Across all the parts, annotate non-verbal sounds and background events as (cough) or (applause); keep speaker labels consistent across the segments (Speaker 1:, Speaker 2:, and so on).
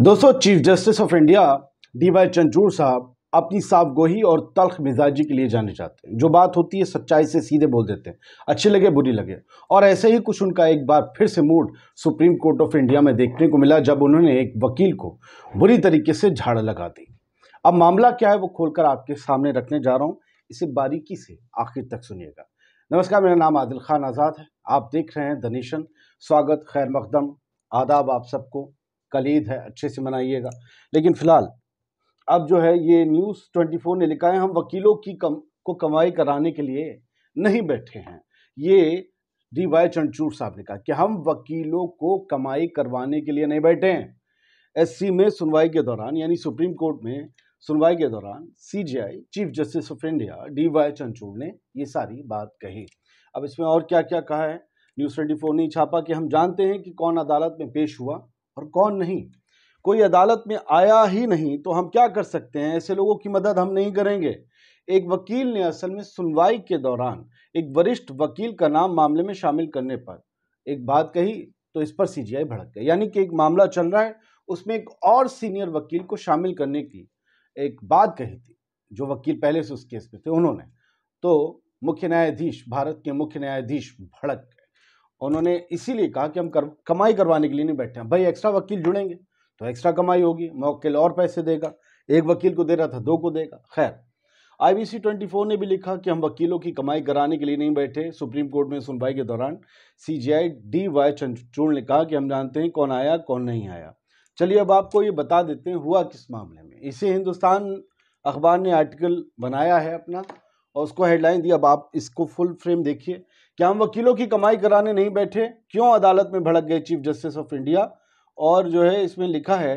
Speaker 1: दोस्तों chief justice of India D Y Chandrachud साहब अपनी साफ गोही और तल्ख मिजाजी के लिए जाने जाते हैं जो बात होती है सच्चाई से सीधे बोल देते हैं अच्छे लगे बुरी लगे और ऐसे ही कुछ उनका एक बार फिर से mood Supreme Court of India में देखने को मिला जब उन्होंने एक वकील को बुरी तरीके से झाड़ लगा दी अब मामला क्या है वो खोलकर आपके सामने रखने जा रहा हूँ इसे बारीकी से आखिर तक सुनिएगा नमस्कार मेरा नाम आदिल खान आज़ाद है आप देख रहे हैं द नेशन स्वागत खैर मकदम आदाब आप सबको कल ईद है अच्छे से मनाइएगा लेकिन फ़िलहाल अब जो है ये न्यूज़ ट्वेंटी फोर ने लिखा है हम वकीलों की कम को कमाई कराने के लिए नहीं बैठे हैं ये डी वाई चंदचूर साहब ने कहा कि हम वकीलों को कमाई करवाने के लिए नहीं बैठे हैं एससी में सुनवाई के दौरान यानी सुप्रीम कोर्ट में सुनवाई के दौरान CJI chief justice of India D Y Chandrachud ने ये सारी बात कही अब इसमें और क्या क्या कहा है न्यूज़ ट्वेंटी फोर ने छापा कि हम जानते हैं कि कौन अदालत में पेश हुआ और कौन नहीं कोई अदालत में आया ही नहीं तो हम क्या कर सकते हैं ऐसे लोगों की मदद हम नहीं करेंगे एक वकील ने असल में सुनवाई के दौरान एक वरिष्ठ वकील का नाम मामले में शामिल करने पर एक बात कही तो इस पर सीजीआई भड़क गया यानी कि एक मामला चल रहा है उसमें एक और सीनियर वकील को शामिल करने की एक बात कही थी जो वकील पहले से उस केस में थे उन्होंने तो मुख्य न्यायाधीश भारत के मुख्य न्यायाधीश भड़क गए उन्होंने इसीलिए कहा कि हम कर, कमाई करवाने के लिए नहीं बैठे हैं भाई एक्स्ट्रा वकील जुड़ेंगे तो एक्स्ट्रा कमाई होगी मौकिल और पैसे देगा एक वकील को दे रहा था दो को देगा खैर आईबीसी 24 ने भी लिखा कि हम वकीलों की कमाई कराने के लिए नहीं बैठे सुप्रीम कोर्ट में सुनवाई के दौरान सीजीआई डी वाई चंद्रचूड़ ने कहा कि हम जानते हैं कौन आया कौन नहीं आया चलिए अब आपको ये बता देते हैं हुआ किस मामले में इसे हिंदुस्तान अखबार ने आर्टिकल बनाया है अपना और उसको हेडलाइन दी अब आप इसको फुल फ्रेम देखिए क्या हम वकीलों की कमाई कराने नहीं बैठे क्यों अदालत में भड़क गए चीफ जस्टिस ऑफ इंडिया और जो है इसमें लिखा है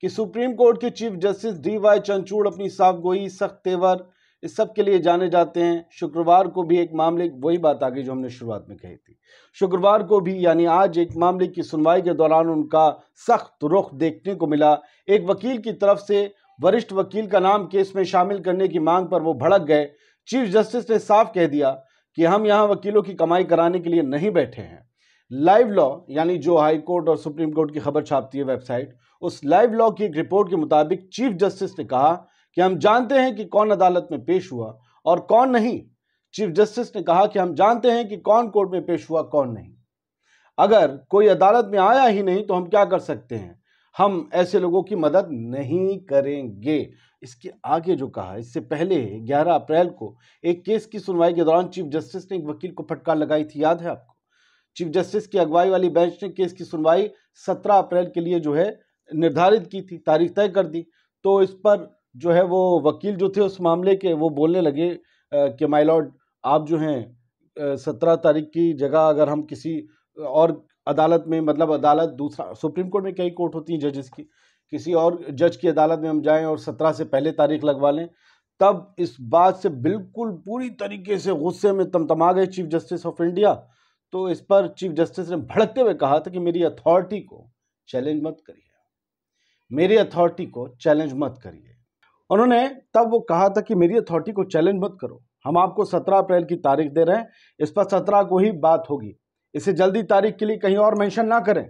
Speaker 1: कि सुप्रीम कोर्ट के chief justice D Y Chandrachud अपनी साफ गोई सख्त तेवर इस सब के लिए जाने जाते हैं शुक्रवार को भी एक मामले वही बात आ गई जो हमने शुरुआत में कही थी शुक्रवार को भी यानी आज एक मामले की सुनवाई के दौरान उनका सख्त रुख देखने को मिला एक वकील की तरफ से वरिष्ठ वकील का नाम केस में शामिल करने की मांग पर वो भड़क गए चीफ जस्टिस ने साफ कह दिया कि हम यहाँ वकीलों की कमाई कराने के लिए नहीं बैठे हैं लाइव लॉ यानी जो हाई कोर्ट और सुप्रीम कोर्ट की खबर छापती है वेबसाइट उस लाइव लॉ की एक रिपोर्ट के मुताबिक चीफ जस्टिस ने कहा कि हम जानते हैं कि कौन अदालत में पेश हुआ और कौन नहीं चीफ जस्टिस ने कहा कि हम जानते हैं कि कौन कोर्ट में पेश हुआ कौन नहीं अगर कोई अदालत में आया ही नहीं तो हम क्या कर सकते हैं हम ऐसे लोगों की मदद नहीं करेंगे इसके आगे जो कहा इससे पहले 11 अप्रैल को एक केस की सुनवाई के दौरान चीफ जस्टिस ने एक वकील को फटकार लगाई थी याद है आपको चीफ जस्टिस की अगुवाई वाली बेंच ने केस की सुनवाई 17 अप्रैल के लिए जो है निर्धारित की थी तारीख तय कर दी तो इस पर जो है वो वकील जो थे उस मामले के वो बोलने लगे कि माई लॉर्ड आप जो हैं सत्रह तारीख की जगह अगर हम किसी और अदालत में मतलब अदालत दूसरा सुप्रीम कोर्ट में कई कोर्ट होती हैं जजेस की किसी और जज की अदालत में हम जाएं और सत्रह से पहले तारीख लगवा लें तब इस बात से बिल्कुल पूरी तरीके से गुस्से में तमतमा गए चीफ जस्टिस ऑफ इंडिया तो इस पर चीफ जस्टिस ने भड़कते हुए कहा था कि मेरी अथॉरिटी को चैलेंज मत करिए मेरी अथॉरिटी को चैलेंज मत करिए उन्होंने तब वो कहा था कि मेरी अथॉरिटी को चैलेंज मत करो हम आपको सत्रह अप्रैल की तारीख दे रहे हैं इस पर सत्रह को ही बात होगी इसे जल्दी तारीख के लिए कहीं और मेंशन ना करें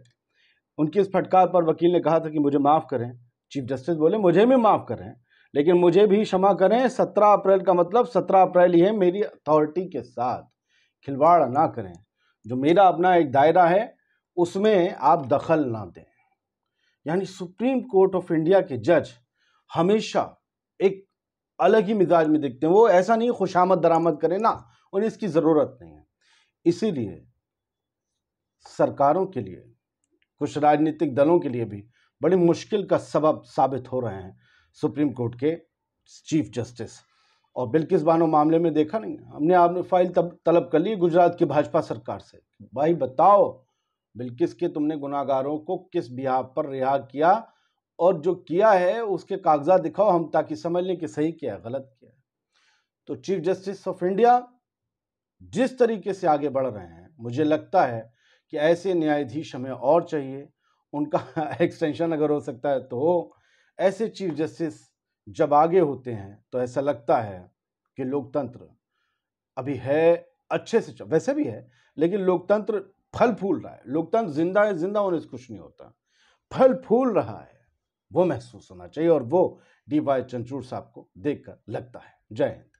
Speaker 1: उनकी इस फटकार पर वकील ने कहा था कि मुझे माफ़ करें चीफ जस्टिस बोले मुझे भी माफ़ करें लेकिन मुझे भी क्षमा करें सत्रह अप्रैल का मतलब सत्रह अप्रैल ही है मेरी अथॉरिटी के साथ खिलवाड़ ना करें जो मेरा अपना एक दायरा है उसमें आप दखल ना दें यानी सुप्रीम कोर्ट ऑफ इंडिया के जज हमेशा एक अलग ही मिजाज में दिखते हैं वो ऐसा नहीं खुशामद दरामद करें ना उन्हें इसकी ज़रूरत नहीं है इसीलिए सरकारों के लिए कुछ राजनीतिक दलों के लिए भी बड़ी मुश्किल का सबब साबित हो रहे हैं सुप्रीम कोर्ट के चीफ जस्टिस और बिल्किस बानो मामले में देखा नहीं हमने आपने फाइल तब तलब कर ली गुजरात की भाजपा सरकार से भाई बताओ बिल्किस के तुमने गुनागारों को किस बिहा पर रिहा किया और जो किया है उसके कागजात दिखाओ हम ताकि समझ लें कि सही किया है गलत किया है तो चीफ जस्टिस ऑफ इंडिया जिस तरीके से आगे बढ़ रहे हैं मुझे लगता है कि ऐसे न्यायाधीश हमें और चाहिए उनका एक्सटेंशन (laughs) अगर हो सकता है तो हो ऐसे चीफ जस्टिस जब आगे होते हैं तो ऐसा लगता है कि लोकतंत्र अभी है अच्छे से वैसे भी है लेकिन लोकतंत्र फल फूल रहा है लोकतंत्र जिंदा है जिंदा होने से कुछ नहीं होता फल फूल रहा है वो महसूस होना चाहिए और वो डी वाई चंचूर साहब को देखकर लगता है जय हिंद